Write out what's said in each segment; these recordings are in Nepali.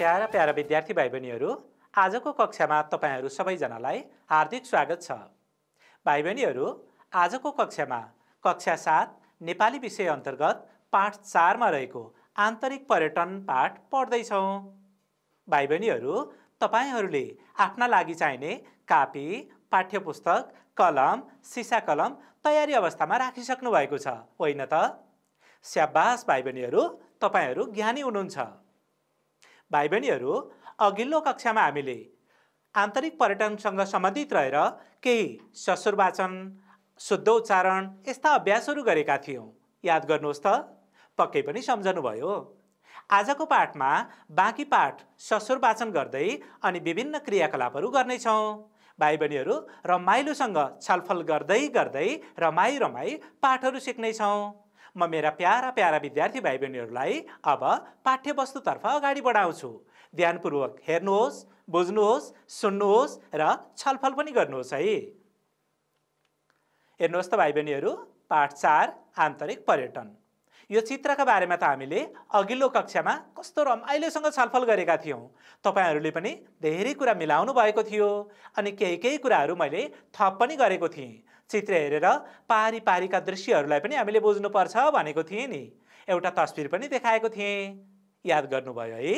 प्यारा प्यारा विद्यार्थी भाइ बहिनीहरू आजको कक्षामा तपाईँहरू सबैजनालाई हार्दिक स्वागत छ भाइ बहिनीहरू आजको कक्षामा कक्षा सात नेपाली विषय अन्तर्गत पाठ चारमा रहेको आन्तरिक पर्यटन पाठ पढ्दैछौँ भाइ बहिनीहरू तपाईँहरूले आफ्ना लागि चाहिने कापी पाठ्यपुस्तक कलम सिसा कलम तयारी अवस्थामा राखिसक्नु भएको छ होइन त स्याबास भाइ बहिनीहरू तपाईँहरू ज्ञानी हुनुहुन्छ भाइ बहिनीहरू अघिल्लो कक्षामा हामीले आन्तरिक पर्यटनसँग सम्बन्धित रहेर केही ससुर वाचन शुद्ध उच्चारण यस्ता अभ्यासहरू गरेका थियौँ याद गर्नुहोस् त पक्कै पनि सम्झनुभयो आजको पाठमा बाँकी पाठ ससुर वाचन गर्दै अनि विभिन्न क्रियाकलापहरू गर्नेछौँ भाइ बहिनीहरू रमाइलोसँग छलफल गर्दै गर्दै रमाइ रमाइ पाठहरू सिक्नेछौँ म मेरा प्यारा प्यारा विद्यार्थी भाइ बहिनीहरूलाई अब पाठ्यवस्तुतर्फ अगाडि बढाउँछु ध्यानपूर्वक हेर्नुहोस् बुझ्नुहोस् सुन्नुहोस् र छलफल पनि गर्नुहोस् है हेर्नुहोस् त भाइ बहिनीहरू पाठ चार आन्तरिक पर्यटन यो चित्रका बारेमा त हामीले अघिल्लो कक्षामा कस्तो रमाइलोसँग छलफल गरेका थियौँ तपाईँहरूले पनि धेरै कुरा मिलाउनु भएको थियो अनि केही केही कुराहरू मैले थप पनि गरेको थिएँ चित्र हेरेर पारी पारीका दृश्यहरूलाई पनि हामीले बुझ्नुपर्छ भनेको थिएँ नि एउटा तस्बिर पनि देखाएको थिएँ याद गर्नुभयो है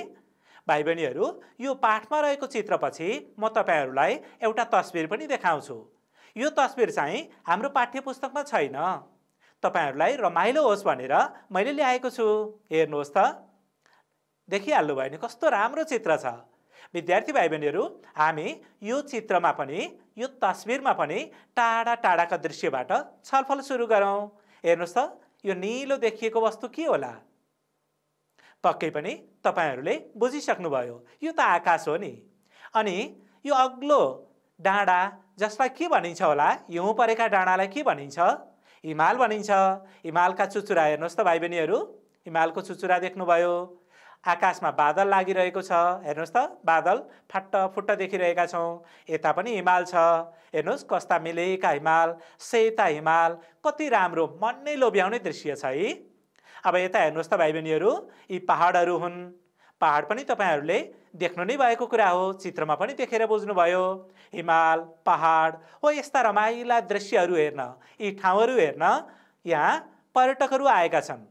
भाइ बहिनीहरू यो पाठमा रहेको चित्रपछि म तपाईँहरूलाई एउटा तस्बिर पनि देखाउँछु यो तस्बिर चाहिँ हाम्रो पाठ्य पुस्तकमा छैन तपाईँहरूलाई रमाइलो होस् भनेर मैले ल्याएको छु हेर्नुहोस् त देखिहाल्नु भयो भने कस्तो राम्रो चित्र छ विद्यार्थी भाइ बहिनीहरू हामी यो चित्रमा पनि यो तस्बिरमा पनि टाढा टाढाका दृश्यबाट छलफल सुरु गरौँ हेर्नुहोस् त यो निलो देखिएको वस्तु के होला पक्कै पनि तपाईँहरूले बुझिसक्नुभयो यो त आकाश हो नि अनि यो अग्लो डाँडा जसलाई के भनिन्छ होला हिउँ परेका डाँडालाई के भनिन्छ हिमाल भनिन्छ हिमालका चुचुरा हेर्नुहोस् त भाइ बहिनीहरू हिमालको चुचुरा देख्नुभयो आकाशमा बादल लागिरहेको छ हेर्नुहोस् त बादल फाट्ट फुट्ट देखिरहेका छौँ यता पनि हिमाल छ हेर्नुहोस् कस्ता मिलेका हिमाल सेता हिमाल कति राम्रो मन नै लोभ्याउने दृश्य छ है अब यता हेर्नुहोस् त भाइ बहिनीहरू यी पाहाडहरू हुन् पाहाड पनि तपाईँहरूले देख्नु नै भएको कुरा हो चित्रमा पनि देखेर बुझ्नुभयो हिमाल पहाड हो यस्ता रमाइला दृश्यहरू हेर्न यी ठाउँहरू हेर्न यहाँ पर्यटकहरू आएका छन्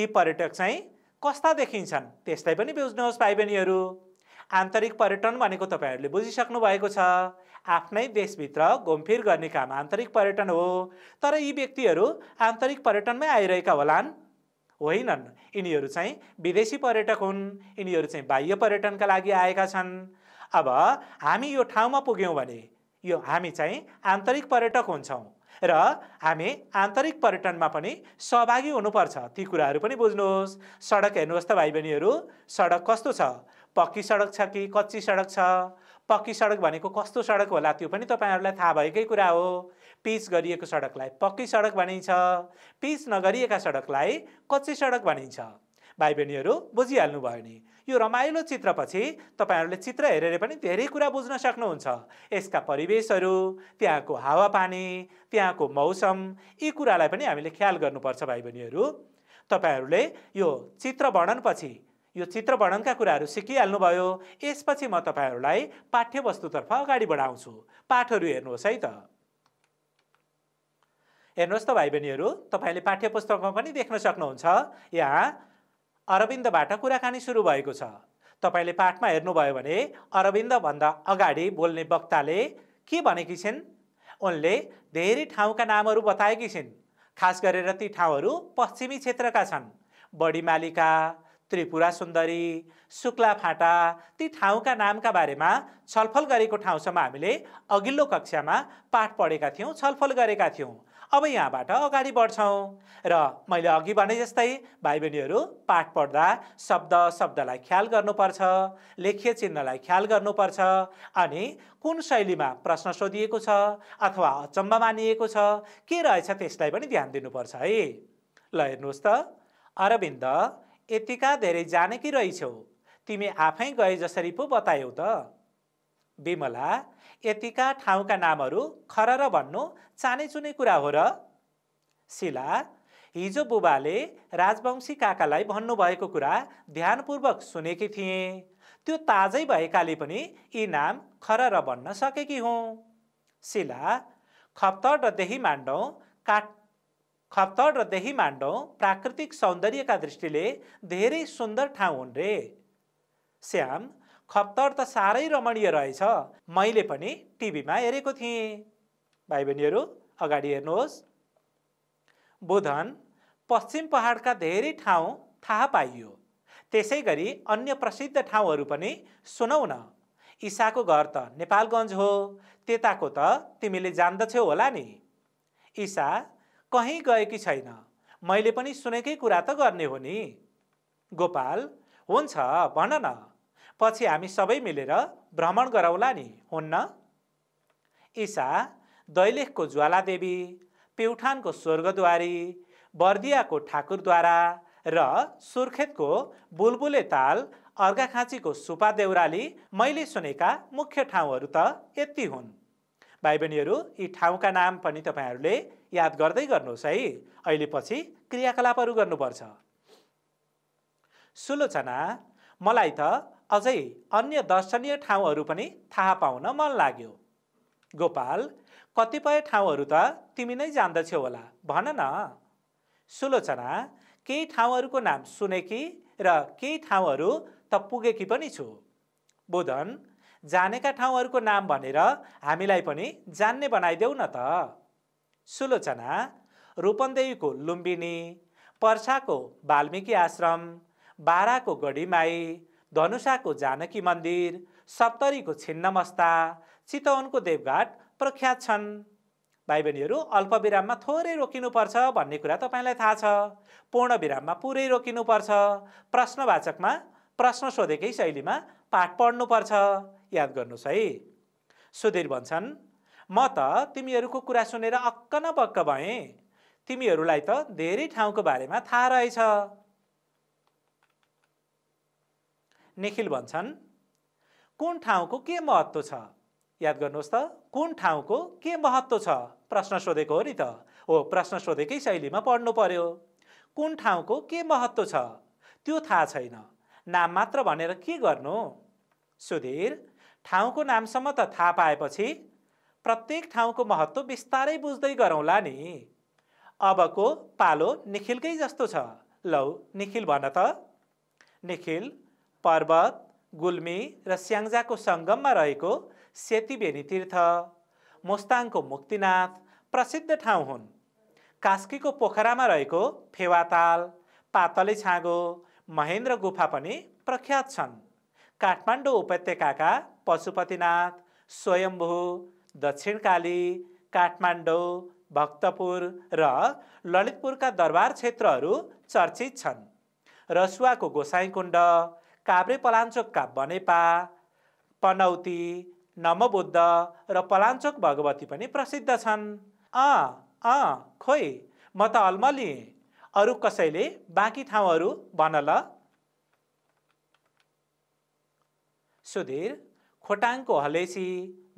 यी पर्यटक चाहिँ कस्ता देखिन्छन् त्यसलाई पनि बुझ्नुहोस् भाइ बहिनीहरू आन्तरिक पर्यटन भनेको तपाईँहरूले बुझिसक्नु भएको छ आफ्नै देशभित्र घुमफिर गर्ने काम आन्तरिक पर्यटन हो तर यी व्यक्तिहरू आन्तरिक पर्यटनमै आइरहेका होलान् होइनन् यिनीहरू चाहिँ विदेशी पर्यटक हुन् यिनीहरू चाहिँ बाह्य पर्यटनका लागि आएका छन् अब हामी यो ठाउँमा पुग्यौँ भने यो हामी चाहिँ आन्तरिक पर्यटक हुन्छौँ र हामी आन्तरिक पर्यटनमा पनि सहभागी हुनुपर्छ ती कुराहरू पनि बुझ्नुहोस् सडक हेर्नुहोस् त भाइ बहिनीहरू सडक कस्तो छ पक्की सडक छ कि कच्ची सडक छ पक्की सडक भनेको कस्तो सडक होला त्यो पनि तपाईँहरूलाई थाहा भएकै कुरा हो पिच गरिएको सडकलाई पक्की सडक भनिन्छ पिच नगरिएका सडकलाई कच्ची सडक भनिन्छ भाइ बहिनीहरू बुझिहाल्नु भयो नि यो रमाइलो चित्रपछि तपाईँहरूले चित्र हेरेर पनि धेरै कुरा बुझ्न सक्नुहुन्छ यसका परिवेशहरू त्यहाँको हावापानी त्यहाँको मौसम यी कुरालाई पनि हामीले ख्याल गर्नुपर्छ भाइ बहिनीहरू तपाईँहरूले यो चित्र वर्णनपछि यो चित्र वर्णनका कुराहरू सिकिहाल्नुभयो यसपछि म तपाईँहरूलाई पाठ्यवस्तुतर्फ अगाडि बढाउँछु पाठहरू हेर्नुहोस् है त हेर्नुहोस् त भाइ बहिनीहरू तपाईँले पाठ्य पुस्तकमा पनि देख्न सक्नुहुन्छ यहाँ अरविन्दबाट कुराकानी सुरु भएको छ तपाईँले पाठमा हेर्नुभयो भने अरविन्दभन्दा अगाडि बोल्ने वक्ताले के भनेकी छिन् उनले धेरै ठाउँका नामहरू बताएकी छिन् खास गरेर ती ठाउँहरू पश्चिमी क्षेत्रका छन् बडीमालिका त्रिपुरा सुन्दरी शुक्ला फाटा ती ठाउँका नामका बारेमा छलफल गरेको ठाउँसम्म हामीले अघिल्लो कक्षामा पाठ पढेका थियौँ छलफल गरेका थियौँ अब यहाँबाट अगाडि बढ्छौँ र मैले अघि भने जस्तै भाइ बहिनीहरू पाठ पढ्दा शब्द शब्दलाई ख्याल गर्नुपर्छ लेख्य चिन्हलाई ख्याल गर्नुपर्छ अनि कुन शैलीमा प्रश्न सोधिएको छ अथवा अचम्म मानिएको छ के रहेछ त्यसलाई पनि ध्यान दिनुपर्छ है ल हेर्नुहोस् त अरविन्द यतिका धेरै जानेकी रहेछौ तिमी आफै गए जसरी पो बतायौ त विमला यतिका ठाउँका नामहरू खर र भन्नु चानेचुने कुरा हो र शिला हिजो बुबाले राजवंशी काकालाई भन्नुभएको कुरा ध्यानपूर्वक सुनेकी थिएँ त्यो ताजै भएकाले पनि यी नाम खर र भन्न सकेकी हुँ शिला खप्तड र देही मान्डौ का खप्तड र देही मान्डौ प्राकृतिक सौन्दर्यका दृष्टिले धेरै सुन्दर ठाउँ हुन् रे श्याम खप्तर त साह्रै रमणीय रहेछ मैले पनि टिभीमा हेरेको थिएँ भाइ बहिनीहरू अगाडि हेर्नुहोस् बुधन पश्चिम पहाडका धेरै ठाउँ थाहा पाइयो त्यसै गरी अन्य प्रसिद्ध ठाउँहरू पनि सुनौ न इसाको घर त नेपालगञ्ज हो त्यताको त तिमीले जान्दछौ होला नि इसा कहीँ गएकी छैन मैले पनि सुनेकै कुरा त गर्ने हो नि गोपाल हुन्छ भन न पछि हामी सबै मिलेर भ्रमण गरौँला नि हुन्न ईसा दैलेखको ज्वालादेवी प्युठानको स्वर्गद्वारी बर्दियाको ठाकुरद्वारा र सुर्खेतको बुलबुले ताल अर्घाखाँचीको सुपा देउराली मैले सुनेका मुख्य ठाउँहरू त यति हुन् भाइ बहिनीहरू यी ठाउँका नाम पनि तपाईँहरूले याद गर्दै गर्नुहोस् है अहिले पछि क्रियाकलापहरू गर्नुपर्छ सुलोचना मलाई त अझै अन्य दर्शनीय ठाउँहरू पनि थाहा पाउन मन लाग्यो गोपाल कतिपय ठाउँहरू त तिमी नै जान्दछौ होला भन न सुलोचना केही ठाउँहरूको नाम सुनेकी र केही ठाउँहरू त पुगेकी पनि छु बोधन जानेका ठाउँहरूको नाम भनेर हामीलाई पनि जान्ने बनाइदेऊ न त सुलोचना रूपन्देहीको लुम्बिनी पर्साको वाल्मिकी आश्रम बाराको गढीमाई धनुषाको जानकी मन्दिर सप्तरीको छिन्नमस्ता चितवनको देवघाट प्रख्यात छन् भाइ बहिनीहरू अल्पविराममा थोरै रोकिनुपर्छ भन्ने कुरा तपाईँलाई थाहा छ पूर्ण विराममा पुरै रोकिनुपर्छ प्रश्नवाचकमा प्रश्न सोधेकै शैलीमा पाठ पढ्नुपर्छ याद गर्नुहोस् है सुधीर भन्छन् म त तिमीहरूको कुरा सुनेर अक्क न बक्क भएँ तिमीहरूलाई त धेरै ठाउँको बारेमा थाहा रहेछ निखिल भन्छन् कुन ठाउँको के महत्त्व छ याद गर्नुहोस् त कुन ठाउँको के महत्त्व छ प्रश्न सोधेको हो नि त हो प्रश्न सोधेकै शैलीमा पढ्नु पर्यो कुन ठाउँको के महत्त्व छ त्यो थाहा छैन नाम मात्र भनेर के गर्नु सुधीर ठाउँको नामसम्म त थाहा पाएपछि प्रत्येक ठाउँको महत्त्व बिस्तारै बुझ्दै गरौँला नि अबको पालो निखिलकै जस्तो छ लौ निखिल भन त निखिल पर्वत गुल्मी र स्याङ्जाको सङ्गममा रहेको सेतीबेनी तीर्थ मोस्ताङको मुक्तिनाथ प्रसिद्ध ठाउँ हुन् कास्कीको पोखरामा रहेको फेवाताल पातले छाँगो महेन्द्र गुफा पनि प्रख्यात छन् काठमाडौँ उपत्यकाका पशुपतिनाथ स्वयम्भू दक्षिणकाली काठमाडौँ भक्तपुर र ललितपुरका दरबार क्षेत्रहरू चर्चित छन् रसुवाको गोसाइकुण्ड काभ्रे पलाञ्चोकका बनेपा पनौती नमबुद्ध र पलाञ्चोक भगवती पनि प्रसिद्ध छन् अँ अँ खोइ म त अल्मलिएँ अरू कसैले बाँकी ठाउँहरू भन ल सुधीर खोटाङको हलेसी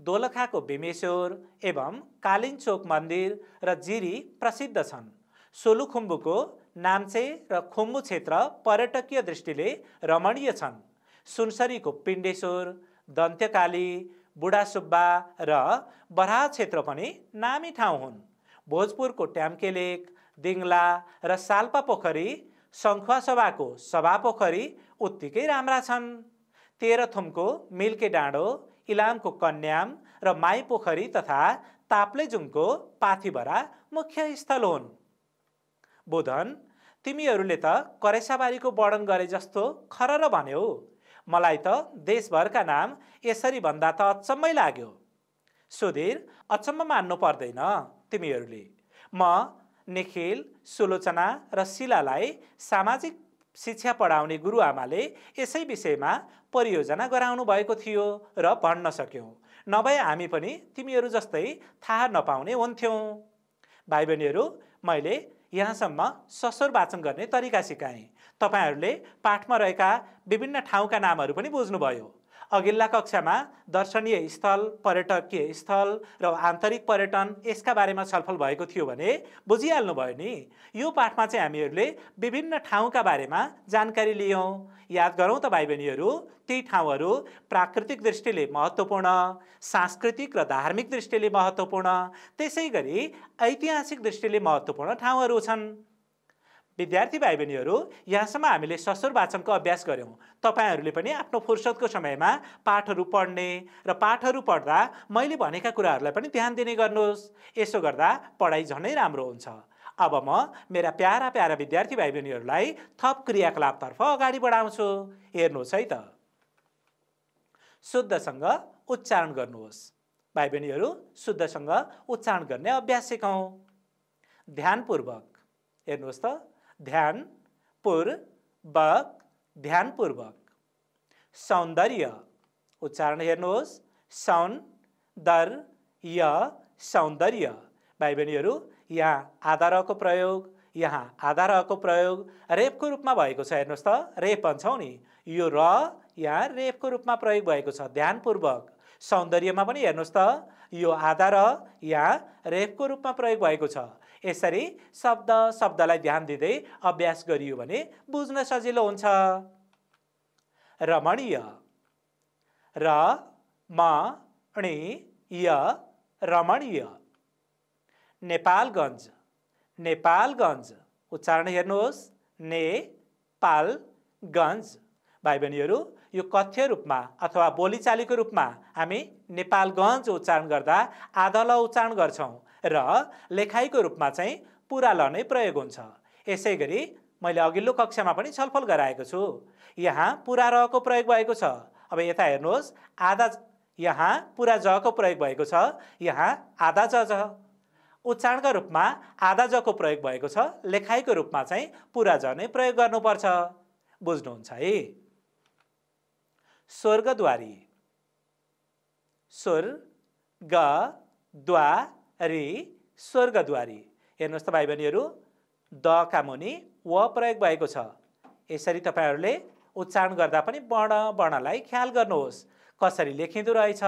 दोलखाको भीमेश्वर एवं कालिङचोक मन्दिर र जिरी प्रसिद्ध छन् सोलुखुम्बुको नाम्चे र खुम्बु क्षेत्र पर्यटकीय दृष्टिले रमणीय छन् सुनसरीको पिण्डेश्वर दन्त्यकाली बुढासुब्बा र बराह क्षेत्र पनि नामी ठाउँ हुन् भोजपुरको ट्याम्के लेक दिङ्ला र साल्पा पोखरी सङ्खुवासभाको सभा पोखरी उत्तिकै राम्रा छन् तेह्रथुमको मिल्के डाँडो इलामको कन्याम र माई पोखरी तथा ताप्लेजुङको पाथिभरा मुख्य स्थल हुन् बोधन तिमीहरूले त करेसाबारीको वर्णन गरे जस्तो खरर भन्यौ मलाई त देशभरका नाम यसरी भन्दा त अचम्मै लाग्यो सुधीर अचम्म मान्नु पर्दैन तिमीहरूले म निखिल सुलोचना र शिलालाई सामाजिक शिक्षा पढाउने गुरुआमाले यसै विषयमा परियोजना गराउनु भएको थियो र भन्न सक्यौँ नभए हामी पनि तिमीहरू जस्तै थाहा नपाउने हुन्थ्यौँ भाइ बहिनीहरू मैले यहाँसम्म ससर वाचन गर्ने तरिका सिकाएँ तपाईँहरूले पाठमा रहेका विभिन्न ठाउँका नामहरू पनि बुझ्नुभयो अघिल्ला कक्षामा दर्शनीय स्थल पर्यटकीय स्थल र आन्तरिक पर्यटन यसका बारेमा छलफल भएको थियो भने बुझिहाल्नुभयो नि यो पाठमा चाहिँ हामीहरूले विभिन्न ठाउँका बारेमा जानकारी लियौँ याद गरौँ त भाइ बहिनीहरू ती ठाउँहरू प्राकृतिक दृष्टिले महत्त्वपूर्ण सांस्कृतिक र धार्मिक दृष्टिले महत्त्वपूर्ण त्यसै गरी ऐतिहासिक दृष्टिले महत्त्वपूर्ण ठाउँहरू छन् विद्यार्थी भाइ बहिनीहरू यहाँसम्म हामीले ससुर वाचनको अभ्यास गऱ्यौँ तपाईँहरूले पनि आफ्नो फुर्सदको समयमा पाठहरू पढ्ने र पाठहरू पढ्दा मैले भनेका कुराहरूलाई पनि ध्यान दिने गर्नुहोस् यसो गर्दा पढाइ झनै राम्रो हुन्छ अब म मेरा प्यारा प्यारा विद्यार्थी भाइ बहिनीहरूलाई थप क्रियाकलापतर्फ अगाडि बढाउँछु हेर्नुहोस् है त शुद्धसँग उच्चारण गर्नुहोस् भाइ बहिनीहरू शुद्धसँग उच्चारण गर्ने अभ्यास सिकाउँ ध्यानपूर्वक हेर्नुहोस् त ध्यान पूर्वक ध्यानपूर्वक सौन्दर्य उच्चारण हेर्नुहोस् सौन्दर्य सौन्दर्य भाइ बहिनीहरू यहाँ आधारको प्रयोग यहाँ आधारको प्रयोग रेपको रूपमा भएको छ हेर्नुहोस् त रेप भन्छौँ नि यो र यहाँ रेपको रूपमा प्रयोग भएको छ ध्यानपूर्वक सौन्दर्यमा पनि हेर्नुहोस् त यो आधा र यहाँ रेपको रूपमा प्रयोग भएको छ यसरी शब्द शब्दलाई ध्यान दिँदै अभ्यास गरियो भने बुझ्न सजिलो हुन्छ रमणीय र म य रमणीय नेपालगञ्ज नेपालगञ्ज उच्चारण हेर्नुहोस् ने गञ्ज भाइ बहिनीहरू यो कथ्य रूपमा अथवा बोलीचालीको रूपमा हामी नेपालगञ्ज उच्चारण गर्दा आधल उच्चारण गर्छौँ र लेखाइको रूपमा चाहिँ पुरा ल नै प्रयोग हुन्छ यसै गरी मैले अघिल्लो कक्षामा पनि छलफल गराएको छु यहाँ पुरा रहको प्रयोग भएको छ अब यता हेर्नुहोस् आधा यहाँ पुरा जको प्रयोग भएको छ यहाँ आधा ज उच्चारणका रूपमा आधा जको प्रयोग भएको छ लेखाइको रूपमा चाहिँ पुरा ज नै प्रयोग गर्नुपर्छ बुझ्नुहुन्छ है स्वर्गद्वारी स्वर ग द्वा रि स्वर्गद्वारी हेर्नुहोस् त भाइ बहिनीहरू द मुनि व प्रयोग भएको छ यसरी तपाईँहरूले उच्चारण गर्दा पनि वर्ण वर्णलाई ख्याल गर्नुहोस् कसरी लेखिँदो रहेछ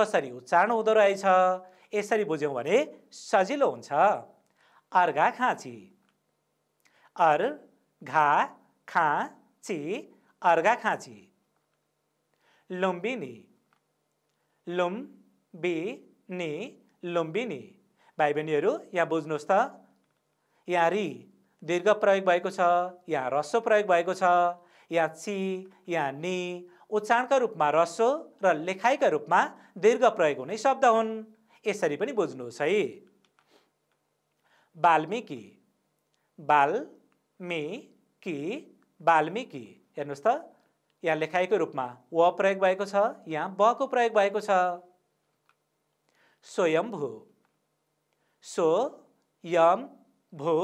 कसरी उच्चारण हुँदो रहेछ यसरी बुझ्यौँ भने सजिलो हुन्छ अर्घा खाँची अर घा खा ची अर्घा खाँची लुम्बिनी लुम्बिनी लुम्बिनी भाइ बहिनीहरू यहाँ बुझ्नुहोस् त यहाँ रि दीर्घ प्रयोग भएको छ यहाँ रस्सो प्रयोग भएको छ यहाँ ची यहाँ नि उच्चारणका रूपमा रस्सो र लेखाइका रूपमा दीर्घ प्रयोग हुने शब्द हुन् यसरी पनि बुझ्नुहोस् है बाल्मिकी मि कि बाल्मिकी हेर्नुहोस् त यहाँ लेखाइको रूपमा व प्रयोग भएको छ यहाँ बको प्रयोग भएको छ स्वयम्भू सो यम भो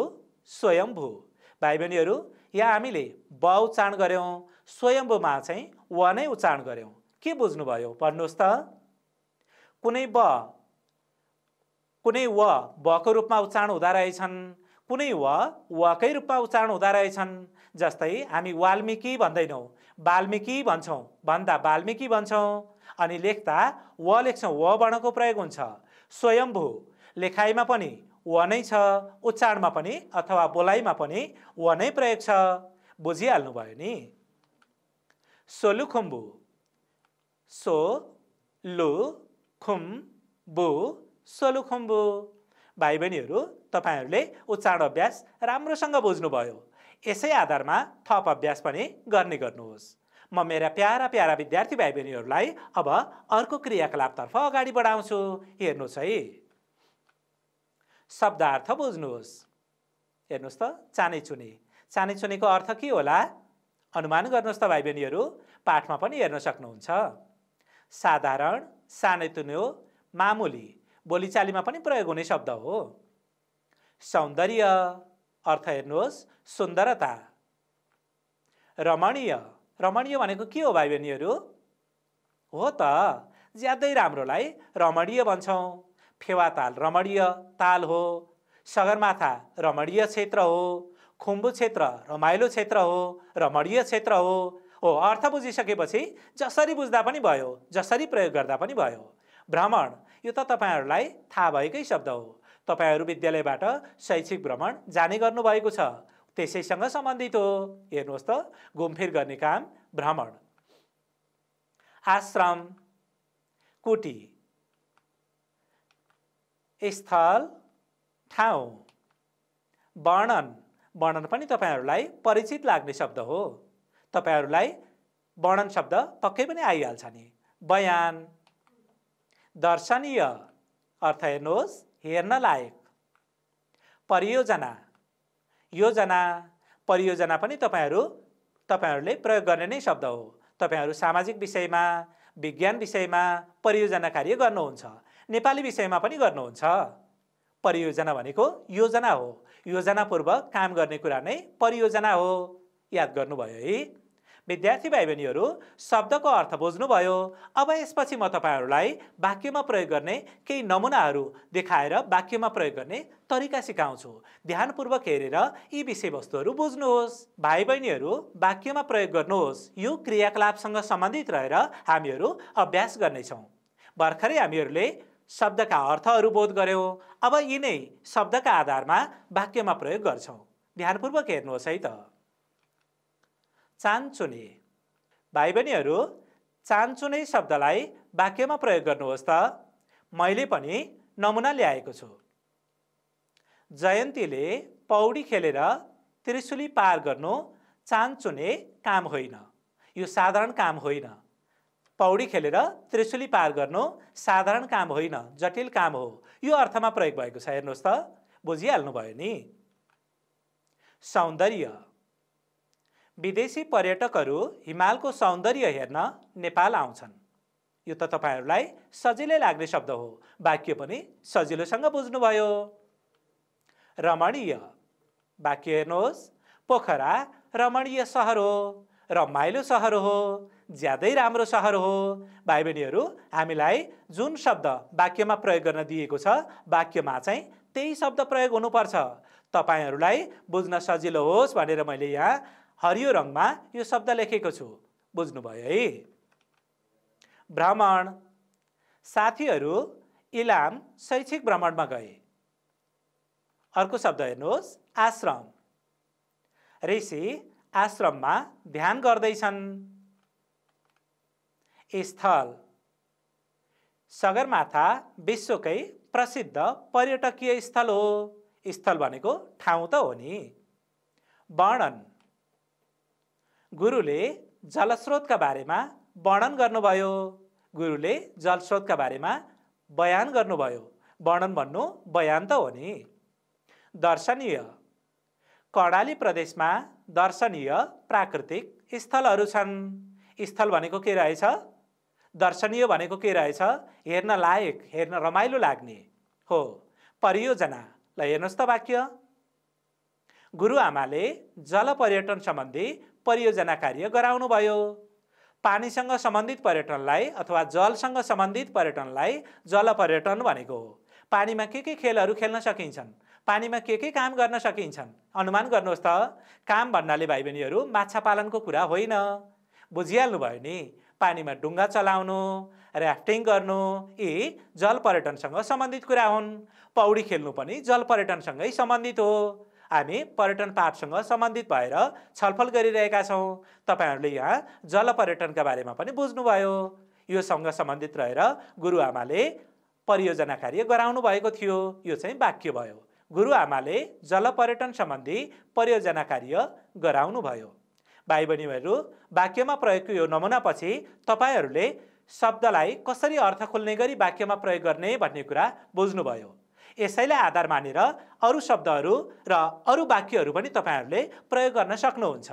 स्वयम्भू भाइ बहिनीहरू यहाँ हामीले ब उच्चारण गऱ्यौँ स्वयम्भूमा चाहिँ व नै उच्चारण गऱ्यौँ के बुझ्नुभयो भन्नुहोस् त कुनै ब कुनै व बको रूपमा उच्चारण हुँदा रहेछन् कुनै व वकै रूपमा उच्चारण हुँदा रहेछन् जस्तै हामी वाल्मिकी भन्दैनौँ वाल्मिकी भन्छौँ भन्दा वाल्मिकी भन्छौँ अनि लेख्दा व लेख्छौँ व वर्णको प्रयोग हुन्छ स्वयम्भू लेखाइमा पनि व नै छ उच्चारणमा पनि अथवा बोलाइमा पनि व नै प्रयोग छ बुझिहाल्नुभयो नि सोलुखुम्बु सो लु खुम बु सोलुखुम्बु भाइ बहिनीहरू तपाईँहरूले उच्चारण अभ्यास राम्रोसँग बुझ्नुभयो यसै आधारमा थप अभ्यास पनि गर्ने गर्नुहोस् म मेरा प्यारा प्यारा विद्यार्थी भाइ बहिनीहरूलाई अब अर्को क्रियाकलापतर्फ अगाडि बढाउँछु हेर्नुहोस् है शब्दार्थ बुझ्नुहोस् हेर्नुहोस् त चुने चानैचुने चुनेको अर्थ के होला अनुमान गर्नुहोस् त भाइ बहिनीहरू पाठमा पनि हेर्न सक्नुहुन्छ साधारण सानै हो मामुली बोलीचालीमा पनि प्रयोग हुने शब्द हो सौन्दर्य अर्थ हेर्नुहोस् सुन्दरता रमणीय रमणीय भनेको के हो भाइ बहिनीहरू हो त ज्यादै राम्रोलाई रमणीय भन्छौँ फेवा ताल रमणीय ताल हो सगरमाथा रमणीय क्षेत्र हो खुम्बु क्षेत्र रमाइलो क्षेत्र हो रमणीय क्षेत्र हो हो अर्थ बुझिसकेपछि जसरी बुझ्दा पनि भयो जसरी प्रयोग गर्दा पनि भयो भ्रमण यो त तपाईँहरूलाई थाहा भएकै शब्द हो तपाईँहरू विद्यालयबाट शैक्षिक भ्रमण जाने गर्नुभएको छ त्यसैसँग सम्बन्धित हो हेर्नुहोस् त घुमफिर गर्ने काम भ्रमण आश्रम कुटी स्थल ठाउँ वर्णन वर्णन पनि तपाईँहरूलाई परिचित लाग्ने शब्द हो तपाईँहरूलाई वर्णन शब्द पक्कै पनि आइहाल्छ नि बयान दर्शनीय अर्थ हेर्नुहोस् हेर्न लायक परियोजना योजना परियोजना पनि तपाईँहरू तपाईँहरूले प्रयोग गर्ने नै शब्द हो तपाईँहरू सामाजिक विषयमा विज्ञान विषयमा परियोजना कार्य गर्नुहुन्छ नेपाली विषयमा पनि गर्नुहुन्छ परियोजना भनेको योजना हो योजनापूर्वक काम गर्ने कुरा नै परियोजना हो याद गर्नुभयो है विद्यार्थी भाइ बहिनीहरू शब्दको अर्थ बुझ्नुभयो अब यसपछि म तपाईँहरूलाई वाक्यमा प्रयोग गर्ने केही नमुनाहरू देखाएर वाक्यमा प्रयोग गर्ने तरिका सिकाउँछु ध्यानपूर्वक हेरेर यी विषयवस्तुहरू बुझ्नुहोस् भाइ बहिनीहरू वाक्यमा प्रयोग गर्नुहोस् यो क्रियाकलापसँग सम्बन्धित रहेर हामीहरू अभ्यास गर्नेछौँ भर्खरै हामीहरूले शब्दका अर्थहरू बोध गऱ्यौँ अब यिनै शब्दका आधारमा वाक्यमा प्रयोग गर्छौँ ध्यानपूर्वक हेर्नुहोस् है त चान्चुने भाइ बहिनीहरू चान्चुने शब्दलाई वाक्यमा प्रयोग गर्नुहोस् त मैले पनि नमुना ल्याएको छु जयन्तीले पौडी खेलेर त्रिशुली पार गर्नु चान्चुने काम होइन यो साधारण काम होइन पौडी खेलेर त्रिशुली पार गर्नु साधारण काम होइन जटिल काम हो यो अर्थमा प्रयोग भएको छ हेर्नुहोस् त बुझिहाल्नुभयो नि सौन्दर्य विदेशी पर्यटकहरू हिमालको सौन्दर्य हेर्न नेपाल आउँछन् यो त तपाईँहरूलाई सजिलै लाग्ने शब्द हो वाक्य पनि सजिलोसँग बुझ्नुभयो रमणीय वाक्य हेर्नुहोस् पोखरा रमणीय सहर हो रमाइलो सहर हो ज्यादै राम्रो सहर हो भाइ बहिनीहरू हामीलाई जुन शब्द वाक्यमा प्रयोग गर्न दिएको छ वाक्यमा चाहिँ त्यही शब्द प्रयोग हुनुपर्छ तपाईँहरूलाई बुझ्न सजिलो होस् भनेर मैले यहाँ हरियो रङमा यो शब्द लेखेको छु बुझ्नुभयो है भ्रमण साथीहरू इलाम शैक्षिक भ्रमणमा गए अर्को शब्द हेर्नुहोस् आश्रम ऋषि आश्रममा ध्यान गर्दैछन् स्थल सगरमाथा विश्वकै प्रसिद्ध पर्यटकीय स्थल हो स्थल भनेको ठाउँ त हो नि वर्णन गुरुले जलस्रोतका बारेमा वर्णन गर्नुभयो गुरुले जलस्रोतका बारेमा बयान गर्नुभयो वर्णन भन्नु बयान त हो नि दर्शनीय कर्णाली प्रदेशमा दर्शनीय प्राकृतिक स्थलहरू छन् स्थल भनेको के रहेछ दर्शनीय भनेको के रहेछ हेर्न लायक हेर्न रमाइलो लाग्ने हो परियोजना ल हेर्नुहोस् त वाक्य गुरुआमाले जल पर्यटन सम्बन्धी परियोजना कार्य गराउनुभयो पानीसँग सम्बन्धित पर्यटनलाई अथवा जलसँग सम्बन्धित पर्यटनलाई जल पर्यटन भनेको हो पानीमा के के खेलहरू खेल्न सकिन्छन् पानीमा के के काम गर्न सकिन्छन् अनुमान गर्नुहोस् त काम भन्नाले भाइ बहिनीहरू माछा पालनको कुरा होइन भयो नि पानीमा डुङ्गा चलाउनु ऱ्याफ्टिङ गर्नु यी जल पर्यटनसँग सम्बन्धित कुरा हुन् पौडी खेल्नु पनि जल पर्यटनसँगै सम्बन्धित हो हामी पर्यटन पाठसँग सम्बन्धित भएर छलफल गरिरहेका छौँ तपाईँहरूले यहाँ जल पर्यटनका बारेमा पनि बुझ्नुभयो योसँग सम्बन्धित रहेर गुरुआमाले परियोजना कार्य गराउनु भएको थियो यो चाहिँ वाक्य भयो गुरुआमाले जल पर्यटन सम्बन्धी परियोजना कार्य गराउनुभयो भाइ बहिनीहरू वाक्यमा प्रयोगको यो नमुनापछि तपाईँहरूले शब्दलाई कसरी अर्थ खोल्ने गरी वाक्यमा प्रयोग गर्ने भन्ने कुरा बुझ्नुभयो यसैलाई आधार मानेर अरू शब्दहरू र अरू वाक्यहरू पनि तपाईँहरूले प्रयोग गर्न सक्नुहुन्छ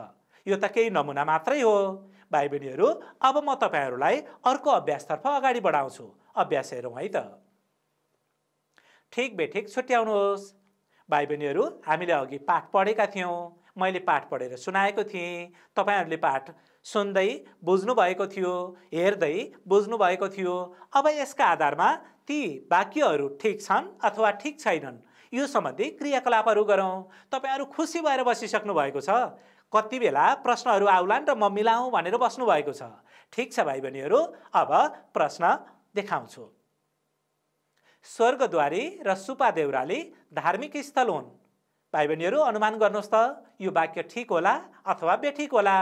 यो त केही नमुना मात्रै हो भाइ बहिनीहरू अब म तपाईँहरूलाई अर्को अभ्यासतर्फ अगाडि बढाउँछु अभ्यास हेरौँ है त ठिक बेठिक छुट्याउनुहोस् भाइ बहिनीहरू हामीले अघि पाठ पढेका थियौँ मैले पाठ पढेर सुनाएको थिएँ तपाईँहरूले पाठ सुन्दै बुझ्नुभएको थियो हेर्दै बुझ्नुभएको थियो अब यसका आधारमा ती वाक्यहरू ठिक छन् अथवा ठिक छैनन् यो सम्बन्धी क्रियाकलापहरू गरौँ तपाईँहरू खुसी भएर बसिसक्नु भएको छ कति बेला प्रश्नहरू आउलान् र म मिलाउँ भनेर बस्नुभएको छ ठिक छ भाइ बहिनीहरू अब प्रश्न देखाउँछु स्वर्गद्वारी र सुपा देउराली धार्मिक स्थल हुन् भाइ बहिनीहरू अनुमान गर्नुहोस् त यो वाक्य ठिक होला अथवा बेठिक होला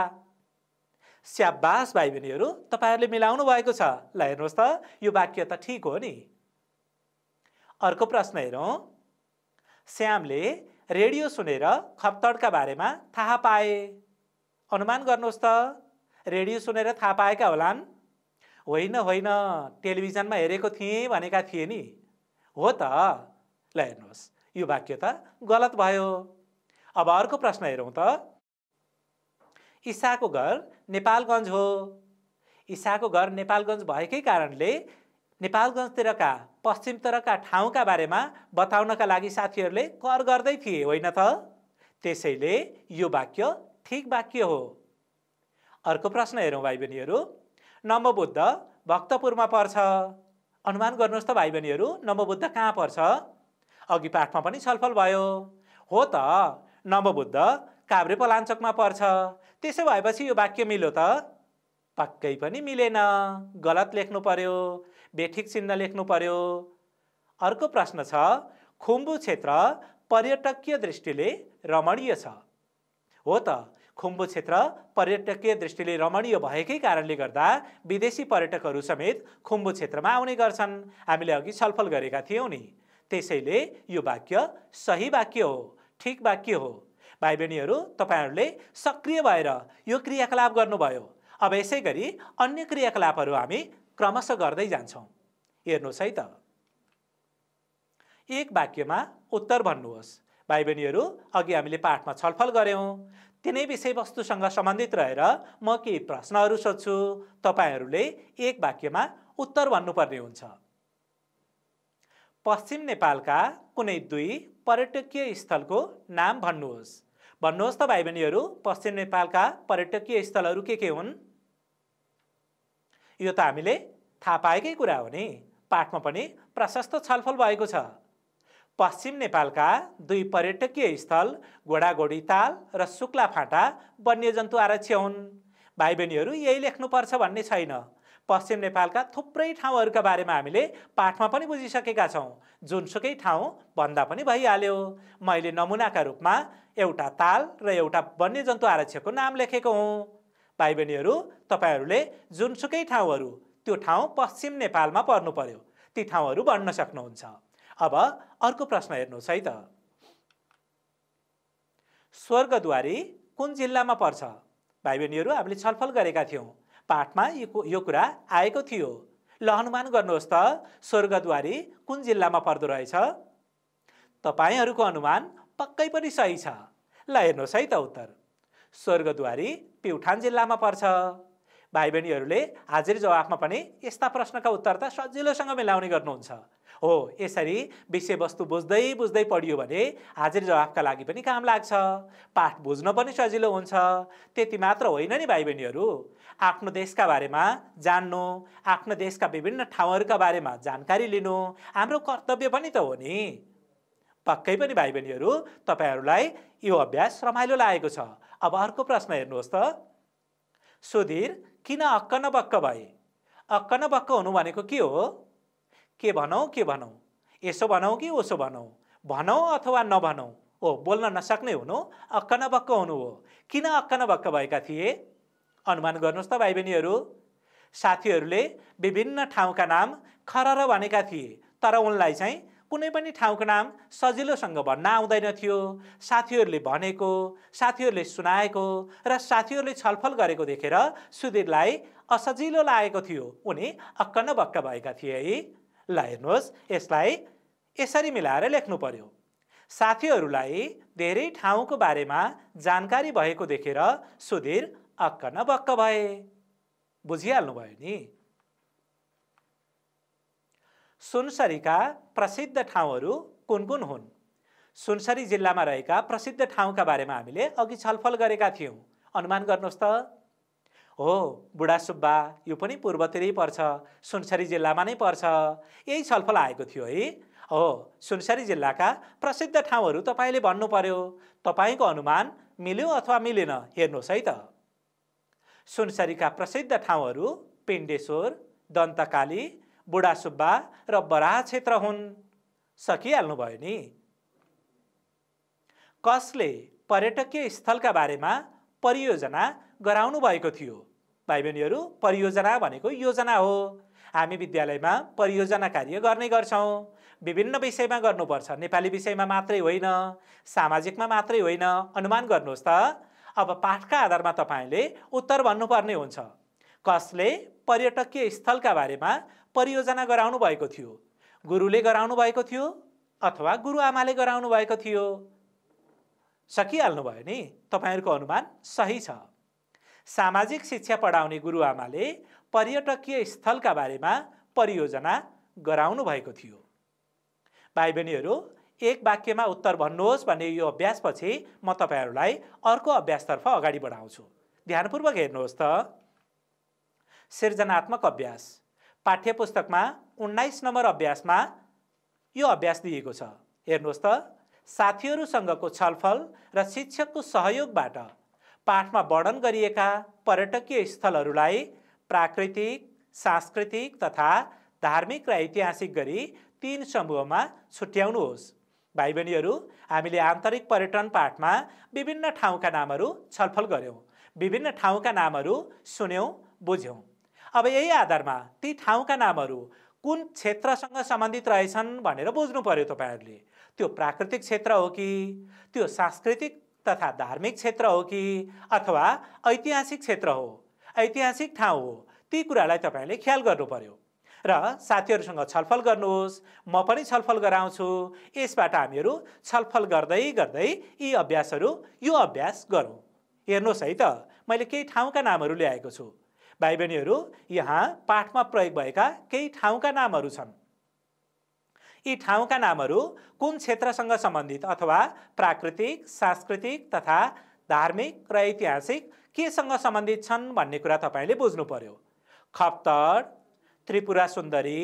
स्याबास भाइ बहिनीहरू तपाईँहरूले मिलाउनु भएको छ ल हेर्नुहोस् त यो वाक्य त ठिक हो नि अर्को प्रश्न हेरौँ श्यामले रेडियो सुनेर खपतडका बारेमा थाहा पाए अनुमान गर्नुहोस् त रेडियो सुनेर थाहा पाएका होलान् होइन होइन टेलिभिजनमा हेरेको थिएँ भनेका थिएँ नि हो त ल हेर्नुहोस् यो वाक्य त गलत भयो अब अर्को प्रश्न हेरौँ त इसाको घर नेपालगञ्ज हो इसाको घर नेपालगञ्ज भएकै कारणले नेपालगञ्जतिरका पश्चिमतिरका ठाउँका बारेमा बताउनका लागि साथीहरूले कर गर्दै थिए होइन त त्यसैले यो वाक्य ठिक वाक्य हो अर्को प्रश्न हेरौँ भाइ बहिनीहरू नमबुद्ध भक्तपुरमा पर्छ अनुमान गर्नुहोस् त भाइ बहिनीहरू नमबुद्ध कहाँ पर्छ अघि पाठमा पनि छलफल भयो हो त नमबुद्ध काभ्रे पलाञ्चकमा पर्छ त्यसो भएपछि यो वाक्य मिल्यो त पक्कै पनि मिलेन गलत लेख्नु पर्यो बेठिक चिन्ह लेख्नु पर्यो अर्को प्रश्न छ खुम्बु क्षेत्र पर्यटकीय दृष्टिले रमणीय छ हो त खुम्बु क्षेत्र पर्यटकीय दृष्टिले रमणीय भएकै कारणले गर्दा विदेशी पर्यटकहरू समेत खुम्बु क्षेत्रमा आउने गर्छन् हामीले अघि छलफल गरेका थियौँ नि त्यसैले यो वाक्य सही वाक्य हो ठिक वाक्य हो भाइ बहिनीहरू तपाईँहरूले सक्रिय भएर यो क्रियाकलाप गर्नुभयो अब यसै गरी अन्य क्रियाकलापहरू हामी क्रमशः गर्दै जान्छौँ हेर्नुहोस् है त एक वाक्यमा उत्तर भन्नुहोस् भाइ बहिनीहरू अघि हामीले पाठमा छलफल गऱ्यौँ तिनै विषयवस्तुसँग सम्बन्धित रहेर म केही प्रश्नहरू सोध्छु तपाईँहरूले एक वाक्यमा उत्तर भन्नुपर्ने हुन्छ पश्चिम नेपालका कुनै दुई पर्यटकीय स्थलको नाम भन्नुहोस् भन्नुहोस् त भाइ बहिनीहरू पश्चिम नेपालका पर्यटकीय स्थलहरू के के हुन् यो त हामीले थाहा पाएकै कुरा हो नि पाठमा पनि प्रशस्त छलफल भएको छ पश्चिम नेपालका दुई पर्यटकीय स्थल घोडाघोडी ताल र शुक्ला फाँटा वन्यजन्तु आरक्ष हुन् भाइ बहिनीहरू यही लेख्नुपर्छ भन्ने छैन पश्चिम नेपालका थुप्रै ठाउँहरूका बारेमा हामीले पाठमा पनि बुझिसकेका छौँ जुनसुकै ठाउँ भन्दा पनि भइहाल्यो मैले नमुनाका रूपमा एउटा ताल र एउटा वन्यजन्तु आरक्षको नाम लेखेको हुँ भाइ बहिनीहरू तपाईँहरूले जुनसुकै ठाउँहरू त्यो ठाउँ पश्चिम नेपालमा पर्नु पर्यो ती ठाउँहरू भन्न सक्नुहुन्छ अब अर्को प्रश्न हेर्नुहोस् है त स्वर्गद्वारी कुन जिल्लामा पर्छ भाइ बहिनीहरू हामीले छलफल गरेका थियौँ पाठमा यो कुरा आएको थियो ल अनुमान गर्नुहोस् त स्वर्गद्वारी कुन जिल्लामा पर्दो रहेछ तपाईँहरूको अनुमान पक्कै पनि सही छ ल हेर्नुहोस् है त उत्तर स्वर्गद्वारी प्युठान जिल्लामा पर्छ भाइ बहिनीहरूले हाजिर जवाफमा पनि यस्ता प्रश्नका उत्तर त सजिलोसँग मिलाउने गर्नुहुन्छ हो यसरी विषयवस्तु बुझ्दै बुझ्दै पढियो भने हाजिर जवाफका लागि पनि काम लाग्छ पाठ बुझ्न पनि सजिलो हुन्छ त्यति मात्र होइन नि भाइ बहिनीहरू आफ्नो देशका बारेमा जान्नु आफ्नो देशका विभिन्न ठाउँहरूका बारेमा जानकारी लिनु हाम्रो कर्तव्य पनि त हो नि पक्कै पनि भाइ बहिनीहरू तपाईँहरूलाई यो अभ्यास रमाइलो लागेको छ अब अर्को प्रश्न हेर्नुहोस् त सुधीर किन अक्क न बक्क भए अक्क न बक्क हुनु भनेको के हो के भनौँ के भनौँ यसो भनौँ कि उसो भनौँ भनौँ अथवा नभनौँ हो बोल्न नसक्ने हुनु अक्क न बक्क हुनु हो किन अक्क न भएका थिए अनुमान गर्नुहोस् त भाइ बहिनीहरू साथीहरूले विभिन्न ठाउँका नाम खरर भनेका थिए तर उनलाई चाहिँ कुनै पनि ठाउँको नाम सजिलोसँग भन्न आउँदैन थियो साथीहरूले भनेको साथीहरूले सुनाएको र साथीहरूले छलफल गरेको देखेर सुधीरलाई असजिलो लागेको थियो उनी अक्क बक्क भएका थिए है ल हेर्नुहोस् यसलाई यसरी मिलाएर लेख्नु पर्यो साथीहरूलाई धेरै ठाउँको बारेमा जानकारी भएको देखेर सुधीर अक्क बक्क भए बुझिहाल्नु भयो नि सुनसरीका प्रसिद्ध ठाउँहरू कुन कुन हुन् सुनसरी जिल्लामा रहेका प्रसिद्ध ठाउँका बारेमा हामीले अघि छलफल गरेका थियौँ अनुमान गर्नुहोस् त हो बुढा सुब्बा यो पनि पूर्वतिरै पर्छ सुनसरी जिल्लामा नै पर्छ यही छलफल आएको थियो है हो सुनसरी जिल्लाका प्रसिद्ध ठाउँहरू तपाईँले भन्नु पर्यो तपाईँको अनुमान मिल्यो अथवा मिलेन हेर्नुहोस् है त सुनसरीका प्रसिद्ध ठाउँहरू पिण्डेश्वर दन्तकाली बुढा सुब्बा र बराह क्षेत्र हुन् भयो नि कसले पर्यटकीय स्थलका बारेमा परियोजना गराउनु भएको थियो भाइ बहिनीहरू परियोजना भनेको योजना हो हामी विद्यालयमा परियोजना कार्य गर्ने गर्छौँ विभिन्न विषयमा गर्नुपर्छ नेपाली विषयमा मात्रै होइन सामाजिकमा मात्रै होइन अनुमान गर्नुहोस् त अब पाठका आधारमा तपाईँले उत्तर भन्नुपर्ने हुन्छ कसले पर्यटकीय स्थलका बारेमा परियोजना गराउनु भएको थियो गुरुले गराउनु भएको थियो अथवा गुरुआमाले गराउनु भएको थियो सकिहाल्नु भयो नि तपाईँहरूको अनुमान सही छ सामाजिक शिक्षा पढाउने गुरुआमाले पर्यटकीय स्थलका बारेमा परियोजना गराउनु भएको थियो भाइ बहिनीहरू एक वाक्यमा उत्तर भन्नुहोस् भन्ने यो अभ्यासपछि म तपाईँहरूलाई अर्को अभ्यासतर्फ अगाडि बढाउँछु ध्यानपूर्वक हेर्नुहोस् त सिर्जनात्मक अभ्यास पाठ्यपुस्तकमा उन्नाइस नम्बर अभ्यासमा यो अभ्यास दिएको छ हेर्नुहोस् त साथीहरूसँगको छलफल र शिक्षकको सहयोगबाट पाठमा वर्णन गरिएका पर्यटकीय स्थलहरूलाई प्राकृतिक सांस्कृतिक तथा धार्मिक र ऐतिहासिक गरी तीन समूहमा छुट्याउनुहोस् भाइ बहिनीहरू हामीले आन्तरिक पर्यटन पाठमा विभिन्न ठाउँका नामहरू छलफल गऱ्यौँ विभिन्न ठाउँका नामहरू सुन्यौँ बुझ्यौँ अब यही आधारमा ती ठाउँका नामहरू कुन क्षेत्रसँग सम्बन्धित रहेछन् भनेर बुझ्नु पऱ्यो तपाईँहरूले त्यो प्राकृतिक क्षेत्र हो कि त्यो सांस्कृतिक तथा धार्मिक क्षेत्र हो कि अथवा ऐतिहासिक क्षेत्र हो ऐतिहासिक ठाउँ हो ती कुरालाई तपाईँहरूले ख्याल गर्नु पऱ्यो र साथीहरूसँग छलफल गर्नुहोस् म पनि छलफल गराउँछु यसबाट हामीहरू छलफल गर्दै गर्दै यी अभ्यासहरू यो अभ्यास गरौँ हेर्नुहोस् है त मैले केही ठाउँका नामहरू ल्याएको छु भाइ बहिनीहरू यहाँ पाठमा प्रयोग भएका केही ठाउँका नामहरू छन् यी ठाउँका नामहरू कुन क्षेत्रसँग सम्बन्धित अथवा प्राकृतिक सांस्कृतिक तथा धार्मिक र ऐतिहासिक केसँग सम्बन्धित छन् भन्ने कुरा तपाईँले बुझ्नु पर्यो खप्तर त्रिपुरा सुन्दरी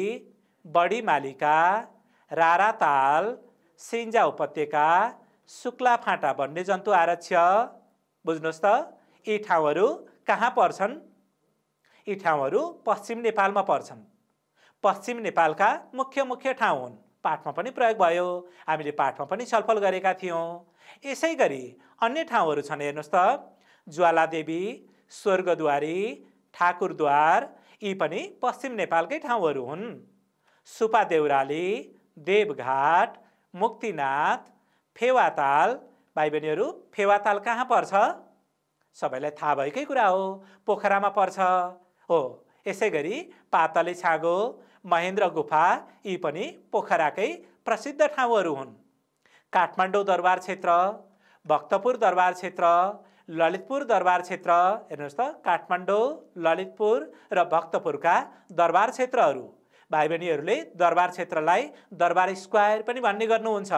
बडी मालिका राराताल सिन्जा उपत्यका शुक्ला फाँटा जन्तु आरक्ष बुझ्नुहोस् त यी ठाउँहरू कहाँ पर्छन् यी ठाउँहरू पश्चिम नेपालमा पर्छन् पश्चिम नेपालका मुख्य मुख्य ठाउँ हुन् पाठमा पनि प्रयोग भयो हामीले पाठमा पनि छलफल गरेका थियौँ यसै गरी अन्य ठाउँहरू छन् हेर्नुहोस् त ज्वालादेवी स्वर्गद्वारी ठाकुरद्वार यी पनि पश्चिम नेपालकै ठाउँहरू हुन् सुपा देउराली देवघाट मुक्तिनाथ फेवाताल भाइ बहिनीहरू फेवाताल कहाँ पर्छ सबैलाई थाहा भएकै कुरा हो पोखरामा पर्छ हो यसै गरी पातले छाँगो महेन्द्र गुफा यी पनि पोखराकै प्रसिद्ध ठाउँहरू हुन् काठमाडौँ दरबार क्षेत्र भक्तपुर दरबार क्षेत्र ललितपुर दरबार क्षेत्र हेर्नुहोस् त काठमाडौँ ललितपुर र भक्तपुरका दरबार क्षेत्रहरू भाइ बहिनीहरूले दरबार क्षेत्रलाई दरबार स्क्वायर पनि भन्ने गर्नुहुन्छ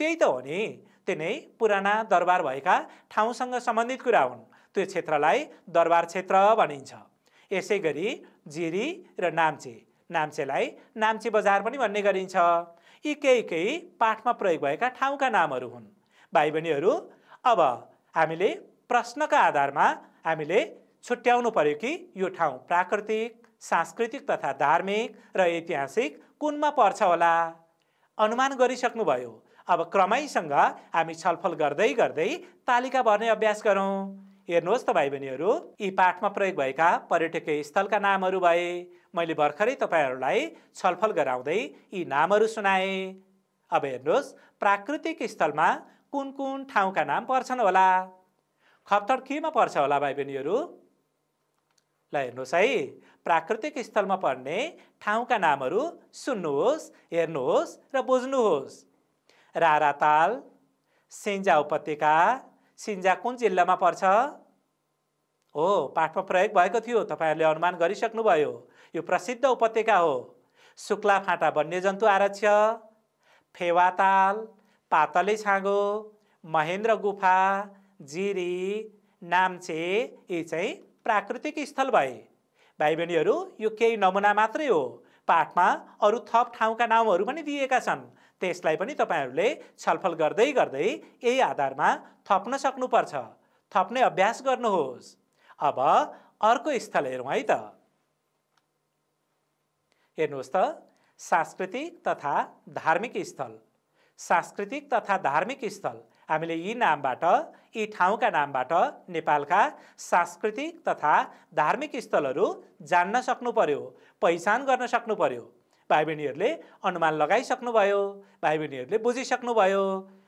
त्यही त हो नि तिनै पुराना दरबार भएका ठाउँसँग सम्बन्धित कुरा हुन् त्यो क्षेत्रलाई दरबार क्षेत्र भनिन्छ यसै गरी जिरी र नाम्चे नाम्चेलाई नाम्चे बजार पनि भन्ने गरिन्छ यी केही केही पाठमा प्रयोग भएका ठाउँका नामहरू हुन् भाइ बहिनीहरू अब हामीले प्रश्नका आधारमा हामीले छुट्याउनु पर्यो कि यो ठाउँ प्राकृतिक सांस्कृतिक तथा धार्मिक र ऐतिहासिक कुनमा पर्छ होला अनुमान गरिसक्नुभयो अब क्रमैसँग हामी छलफल गर्दै गर्दै तालिका भर्ने अभ्यास गरौँ हेर्नुहोस् त भाइ बहिनीहरू यी पाठमा प्रयोग भएका पर्यटकीय स्थलका नामहरू भए मैले भर्खरै तपाईँहरूलाई छलफल गराउँदै यी नामहरू सुनाएँ अब हेर्नुहोस् प्राकृतिक स्थलमा कुन कुन ठाउँका नाम पर्छन् होला खप्तड केमा पर्छ होला भाइ बहिनीहरू ल हेर्नुहोस् है प्राकृतिक स्थलमा पर्ने ठाउँका नामहरू सुन्नुहोस् हेर्नुहोस् र बुझ्नुहोस् राराताल सेन्जा उपत्यका सिन्जा कुन जिल्लामा पर्छ हो पाठमा प्रयोग भएको थियो तपाईँहरूले अनुमान गरिसक्नुभयो यो प्रसिद्ध उपत्यका हो शुक्ला फाँटा वन्यजन्तु आरक्ष फेवाताल पातले छाँगो महेन्द्र गुफा जिरी नाम्चे यी चाहिँ प्राकृतिक स्थल भए भाइ बहिनीहरू यो केही नमुना मात्रै हो पाठमा अरू थप ठाउँका नाउँहरू पनि दिएका छन् त्यसलाई पनि तपाईँहरूले छलफल गर्दै गर्दै यही आधारमा थप्न सक्नुपर्छ थप्ने अभ्यास गर्नुहोस् अब अर्को स्थल हेरौँ है त हेर्नुहोस् त सांस्कृतिक तथा धार्मिक स्थल सांस्कृतिक तथा धार्मिक स्थल हामीले यी नामबाट यी ठाउँका नामबाट नेपालका सांस्कृतिक तथा धार्मिक स्थलहरू जान्न सक्नु पर्यो पहिचान गर्न सक्नु पर्यो भाइ बहिनीहरूले अनुमान लगाइसक्नुभयो भाइ बहिनीहरूले बुझिसक्नुभयो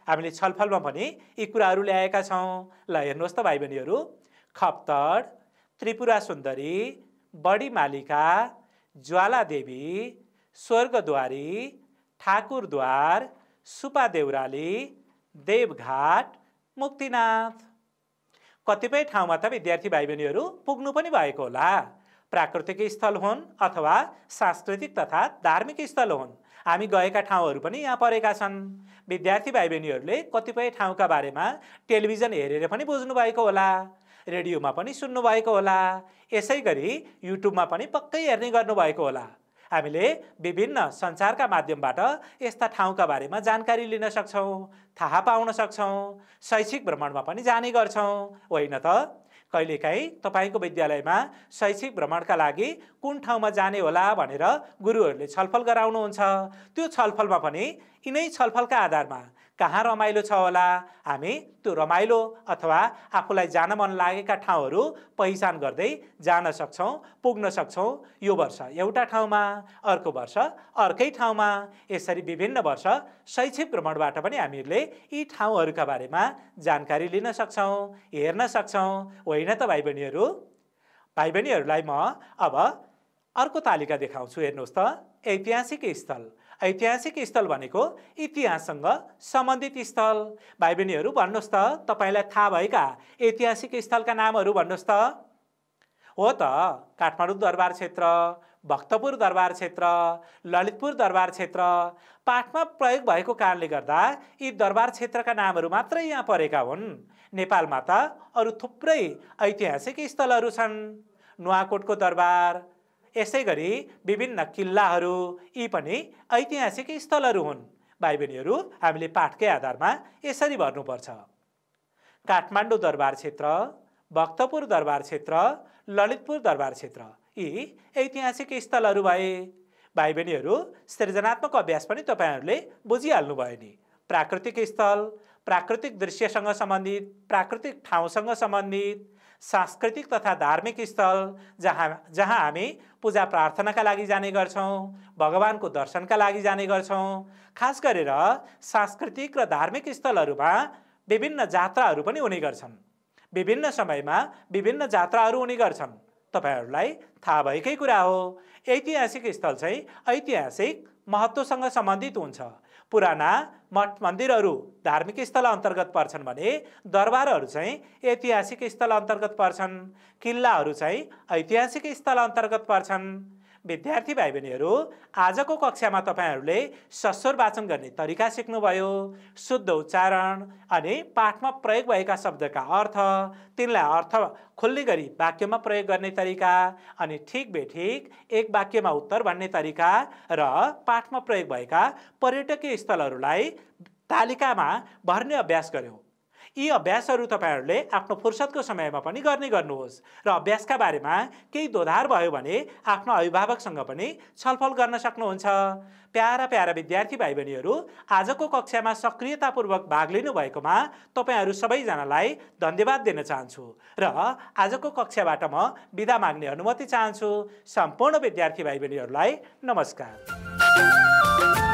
हामीले छलफलमा पनि यी कुराहरू ल्याएका छौँ ल हेर्नुहोस् त भाइ बहिनीहरू खप्तड त्रिपुरा सुन्दरी बडी मालिका ज्वालादेवी स्वर्गद्वारी ठाकुरद्वार सुपा देउराली देवघाट मुक्तिनाथ कतिपय ठाउँमा त विद्यार्थी भाइ बहिनीहरू पुग्नु पनि भएको होला प्राकृतिक स्थल हुन् अथवा सांस्कृतिक तथा धार्मिक स्थल हुन् हामी गएका ठाउँहरू पनि यहाँ परेका छन् विद्यार्थी भाइ बहिनीहरूले कतिपय ठाउँका बारेमा टेलिभिजन हेरेर पनि बुझ्नुभएको होला रेडियोमा पनि सुन्नुभएको होला यसै गरी युट्युबमा पनि पक्कै हेर्ने गर्नुभएको होला हामीले विभिन्न सञ्चारका माध्यमबाट यस्ता ठाउँका बारेमा जानकारी लिन सक्छौँ थाहा पाउन सक्छौँ शैक्षिक भ्रमणमा पनि जाने गर्छौँ होइन त कहिलेकाहीँ तपाईँको विद्यालयमा शैक्षिक भ्रमणका लागि कुन ठाउँमा जाने होला भनेर गुरुहरूले छलफल गराउनुहुन्छ त्यो छलफलमा पनि यिनै छलफलका आधारमा कहाँ रमाइलो छ होला हामी त्यो रमाइलो अथवा आफूलाई जान मन लागेका ठाउँहरू पहिचान गर्दै जान सक्छौँ पुग्न सक्छौँ यो वर्ष एउटा ठाउँमा अर्को वर्ष अर्कै ठाउँमा यसरी विभिन्न वर्ष शैक्षिक भ्रमणबाट पनि हामीहरूले यी ठाउँहरूका बारेमा जानकारी लिन सक्छौँ हेर्न सक्छौँ होइन त भाइ बहिनीहरू भाइ बहिनीहरूलाई म अब अर्को तालिका देखाउँछु हेर्नुहोस् त ऐतिहासिक स्थल ऐतिहासिक स्थल भनेको इतिहाससँग सम्बन्धित स्थल भाइ बहिनीहरू भन्नुहोस् त तपाईँलाई थाहा भएका ऐतिहासिक स्थलका नामहरू भन्नुहोस् त हो त काठमाडौँ दरबार क्षेत्र भक्तपुर दरबार क्षेत्र ललितपुर दरबार क्षेत्र पाठमा प्रयोग भएको कारणले गर्दा यी दरबार क्षेत्रका नामहरू मात्रै यहाँ परेका हुन् नेपालमा त अरू थुप्रै ऐतिहासिक स्थलहरू छन् नुवाकोटको दरबार यसै गरी विभिन्न किल्लाहरू यी पनि ऐतिहासिक स्थलहरू हुन् भाइ बहिनीहरू हामीले पाठकै आधारमा यसरी भर्नुपर्छ काठमाडौँ दरबार क्षेत्र भक्तपुर दरबार क्षेत्र ललितपुर दरबार क्षेत्र यी ऐतिहासिक स्थलहरू भए भाइ बहिनीहरू सृजनात्मक अभ्यास पनि तपाईँहरूले बुझिहाल्नुभयो नि प्राकृतिक स्थल प्राकृतिक दृश्यसँग सम्बन्धित प्राकृतिक ठाउँसँग सम्बन्धित सांस्कृतिक तथा धार्मिक स्थल जहाँ जहाँ हामी पूजा प्रार्थनाका लागि जाने गर्छौँ भगवानको दर्शनका लागि जाने गर्छौँ खास गरेर सांस्कृतिक र धार्मिक स्थलहरूमा विभिन्न जात्राहरू पनि हुने गर्छन् विभिन्न समयमा विभिन्न जात्राहरू हुने गर्छन् तपाईँहरूलाई थाहा भएकै कुरा हो ऐतिहासिक स्थल चाहिँ ऐतिहासिक महत्त्वसँग सम्बन्धित हुन्छ पुराना मठ मन्दिरहरू धार्मिक स्थल अन्तर्गत पर्छन् भने दरबारहरू चाहिँ ऐतिहासिक स्थल अन्तर्गत पर्छन् किल्लाहरू चाहिँ ऐतिहासिक स्थल अन्तर्गत पर्छन् विद्यार्थी भाइ बहिनीहरू आजको कक्षामा तपाईँहरूले सस्वर वाचन गर्ने तरिका सिक्नुभयो शुद्ध उच्चारण अनि पाठमा प्रयोग भएका शब्दका अर्थ तिनलाई अर्थ खुल्ने गरी वाक्यमा प्रयोग गर्ने तरिका अनि ठिक बेठिक एक वाक्यमा उत्तर भन्ने तरिका र पाठमा प्रयोग भएका पर्यटकीय स्थलहरूलाई तालिकामा भर्ने अभ्यास गऱ्यौँ यी अभ्यासहरू तपाईँहरूले आफ्नो फुर्सदको समयमा पनि गर्ने गर्नुहोस् र अभ्यासका बारेमा केही दोधार भयो भने आफ्नो अभिभावकसँग पनि छलफल गर्न सक्नुहुन्छ प्यारा प्यारा विद्यार्थी भाइ बहिनीहरू आजको कक्षामा सक्रियतापूर्वक भाग लिनुभएकोमा तपाईँहरू सबैजनालाई धन्यवाद दिन चाहन्छु र आजको कक्षाबाट म विदा माग्ने अनुमति चाहन्छु सम्पूर्ण विद्यार्थी भाइ बहिनीहरूलाई नमस्कार